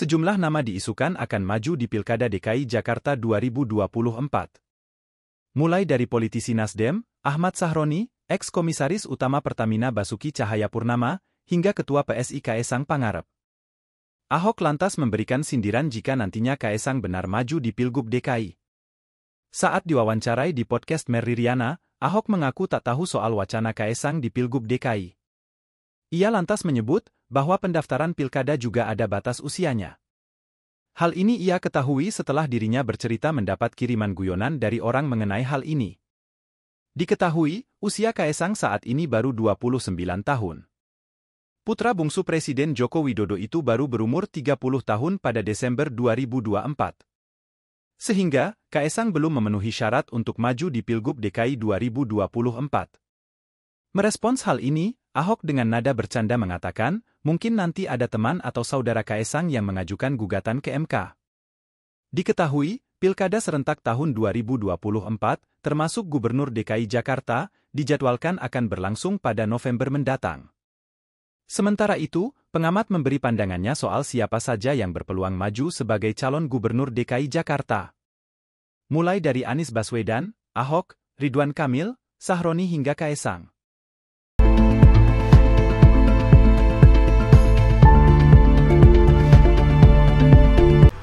Sejumlah nama diisukan akan maju di Pilkada DKI Jakarta 2024. Mulai dari politisi Nasdem, Ahmad Sahroni, ex-komisaris utama Pertamina Basuki Cahayapurnama, hingga ketua PSI Kaesang Pangarep. Ahok lantas memberikan sindiran jika nantinya Kaesang benar maju di Pilgub DKI. Saat diwawancarai di podcast Mary Riana, Ahok mengaku tak tahu soal wacana Kaesang di Pilgub DKI. Ia lantas menyebut, bahwa pendaftaran pilkada juga ada batas usianya. Hal ini ia ketahui setelah dirinya bercerita mendapat kiriman guyonan dari orang mengenai hal ini. Diketahui, usia Kaesang saat ini baru 29 tahun. Putra bungsu Presiden Joko Widodo itu baru berumur 30 tahun pada Desember 2024. Sehingga, Kaesang belum memenuhi syarat untuk maju di Pilgub DKI 2024. Merespons hal ini, Ahok dengan nada bercanda mengatakan, mungkin nanti ada teman atau saudara Kaesang yang mengajukan gugatan ke MK. Diketahui, Pilkada serentak tahun 2024, termasuk Gubernur DKI Jakarta, dijadwalkan akan berlangsung pada November mendatang. Sementara itu, pengamat memberi pandangannya soal siapa saja yang berpeluang maju sebagai calon Gubernur DKI Jakarta. Mulai dari Anies Baswedan, Ahok, Ridwan Kamil, Sahroni hingga Kaesang.